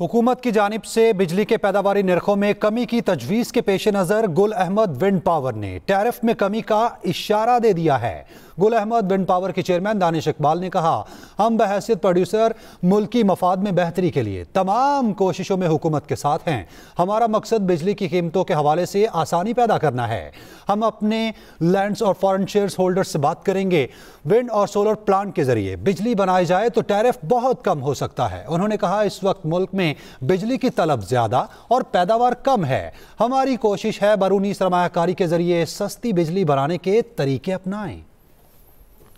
हुकूमत की जानब से बिजली के पैदावारी नरखों में कमी की तजवीज़ के पेश नज़र गुल अहमद विंड पावर ने टैरिफ में कमी का इशारा दे दिया है गुल अहमद बिन पावर के चेयरमैन दानिश इकबाल ने कहा हम बहसीत प्रोड्यूसर मुल्की मफाद में बेहतरी के लिए तमाम कोशिशों में हुकूमत के साथ हैं हमारा मकसद बिजली की कीमतों के हवाले से आसानी पैदा करना है हम अपने लैंड्स और फॉरन शेयर होल्डर्स से बात करेंगे विंड और सोलर प्लांट के जरिए बिजली बनाई जाए तो टैरिफ बहुत कम हो सकता है उन्होंने कहा इस वक्त मुल्क में बिजली की तलब ज़्यादा और पैदावार कम है हमारी कोशिश है बरूनी सरमाकारी के जरिए सस्ती बिजली बनाने के तरीके अपनाएं